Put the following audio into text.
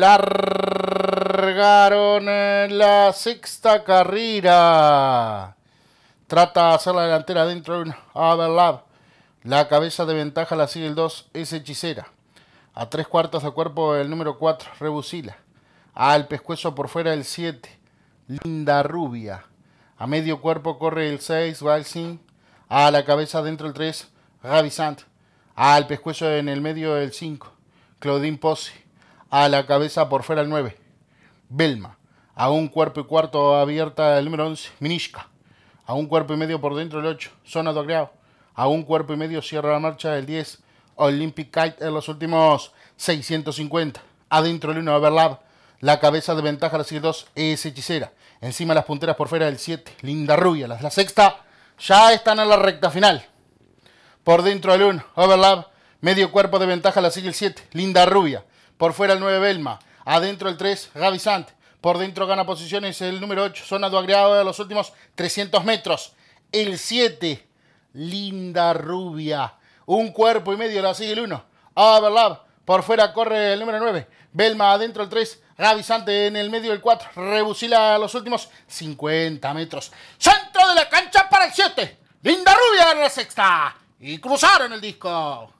Largaron la sexta carrera. Trata de hacer la delantera dentro de un overlap. La cabeza de ventaja la sigue el 2, es hechicera. A tres cuartos de cuerpo el número 4, Rebusila. Al pescuezo por fuera el 7, Linda Rubia. A medio cuerpo corre el 6, Valsin. A la cabeza dentro el 3, Gavisant. Al pescuezo en el medio el 5, Claudine Pozzi. A la cabeza por fuera el 9. Belma. A un cuerpo y cuarto abierta el número 11. Minishka. A un cuerpo y medio por dentro el 8. Zona Dogreado. A un cuerpo y medio cierra la marcha el 10. Olympic Kite en los últimos 650. Adentro el 1 Overlap. La cabeza de ventaja la sigue 2. Es hechicera. Encima las punteras por fuera del 7. Linda Rubia. Las la sexta. Ya están en la recta final. Por dentro el 1. Overlap. Medio cuerpo de ventaja la sigue el 7, Linda Rubia. Por fuera el 9, Belma. Adentro el 3, Gaby Sant. Por dentro gana posiciones el número 8, Zona Agregado de los últimos 300 metros. El 7, Linda Rubia. Un cuerpo y medio la sigue el 1, Overlap. Por fuera corre el número 9, Belma. Adentro el 3, Gaby en el medio el 4. Rebusila a los últimos 50 metros. Centro de la cancha para el 7, Linda Rubia en la sexta. Y cruzaron el disco.